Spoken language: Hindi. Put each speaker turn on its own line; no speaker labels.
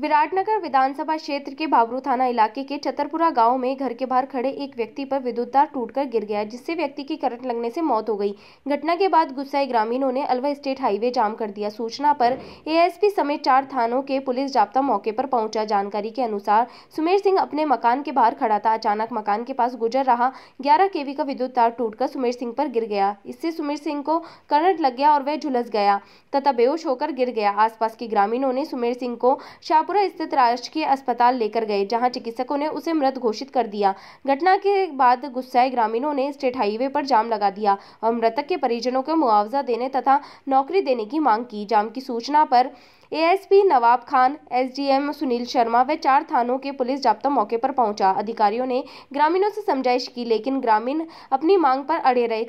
विराटनगर विधानसभा क्षेत्र के बाबरू थाना इलाके के छतरपुरा गांव में घर के बाहर खड़े एक व्यक्ति पर विद्युत तार टूटकर गिर गया जिससे व्यक्ति की करंट लगने से मौत हो गई घटना के बाद गुस्साए ग्रामीणों ने अलवा स्टेट हाईवे जाम कर दिया सूचना पर एएसपी समेत चार थानों के पुलिस जाप्ता मौके पर पहुंचा जानकारी के अनुसार सुमेर सिंह अपने मकान के बाहर खड़ा था अचानक मकान के पास गुजर रहा ग्यारह केवी का विद्युत तार टूट सुमेर सिंह पर गिर गया इससे सुमेर सिंह को करंट लग गया और वह झुलस गया तथा बेहोश होकर गिर गया आसपास के ग्रामीणों ने सुमेर सिंह को शाप शाहपुरा स्थित राजकीय अस्पताल लेकर गए जहां चिकित्सकों ने उसे मृत घोषित कर दिया घटना के बाद गुस्साए ग्रामीणों ने स्टेट हाईवे पर जाम लगा दिया और मृतक के परिजनों को मुआवजा देने तथा नौकरी देने की मांग की जाम की सूचना पर एएसपी नवाब खान एसडीएम सुनील शर्मा व चार थानों के पुलिस जाप्ता मौके पर पहुंचा अधिकारियों ने ग्रामीणों से समझाइश की लेकिन ग्रामीण अपनी मांग पर अड़े रहे